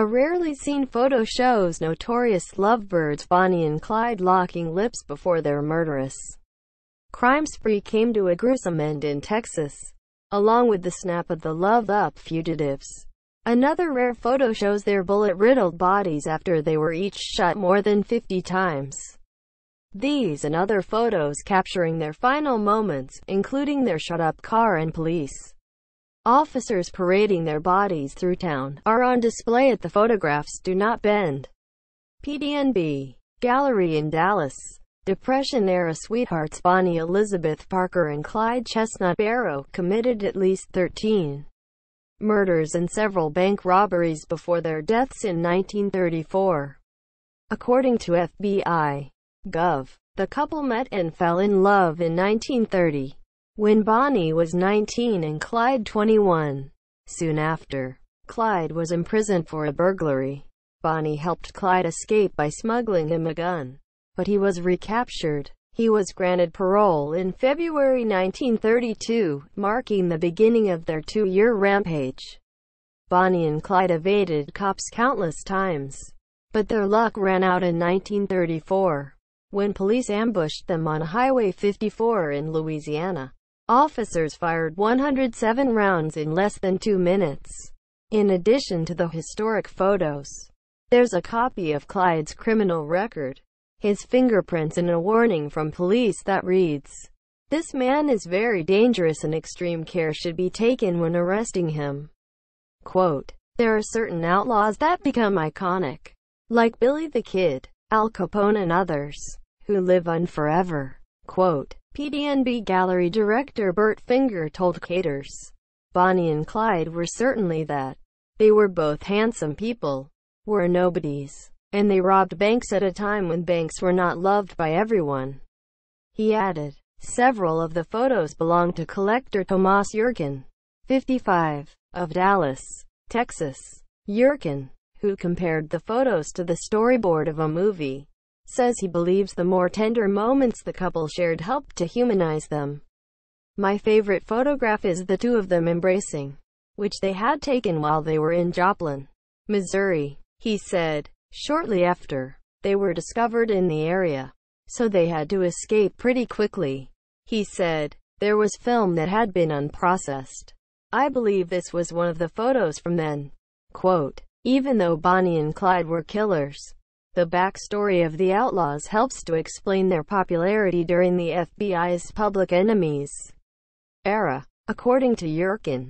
A rarely seen photo shows notorious lovebirds Bonnie and Clyde locking lips before their murderous crime spree came to a gruesome end in Texas, along with the snap of the love-up fugitives. Another rare photo shows their bullet-riddled bodies after they were each shot more than 50 times. These and other photos capturing their final moments, including their shut-up car and police. Officers parading their bodies through town are on display at the Photographs Do Not Bend PDNB Gallery in Dallas. Depression-era sweethearts Bonnie Elizabeth Parker and Clyde Chestnut Barrow committed at least 13 murders and several bank robberies before their deaths in 1934. According to FBI Gov, the couple met and fell in love in 1930 when Bonnie was 19 and Clyde 21. Soon after, Clyde was imprisoned for a burglary. Bonnie helped Clyde escape by smuggling him a gun, but he was recaptured. He was granted parole in February 1932, marking the beginning of their two-year rampage. Bonnie and Clyde evaded cops countless times, but their luck ran out in 1934, when police ambushed them on Highway 54 in Louisiana. Officers fired 107 rounds in less than two minutes. In addition to the historic photos, there's a copy of Clyde's criminal record, his fingerprints and a warning from police that reads, This man is very dangerous and extreme care should be taken when arresting him. Quote, There are certain outlaws that become iconic, like Billy the Kid, Al Capone and others, who live on forever. Quote, PDNB gallery director Bert Finger told Caters, Bonnie and Clyde were certainly that. They were both handsome people, were nobodies, and they robbed banks at a time when banks were not loved by everyone. He added, several of the photos belong to collector Tomas Yurkin, 55, of Dallas, Texas. Yurkin, who compared the photos to the storyboard of a movie says he believes the more tender moments the couple shared helped to humanize them. My favorite photograph is the two of them embracing, which they had taken while they were in Joplin, Missouri, he said. Shortly after, they were discovered in the area, so they had to escape pretty quickly, he said. There was film that had been unprocessed. I believe this was one of the photos from then. Quote, even though Bonnie and Clyde were killers, the backstory of the Outlaws helps to explain their popularity during the FBI's public enemies era. According to Yurkin,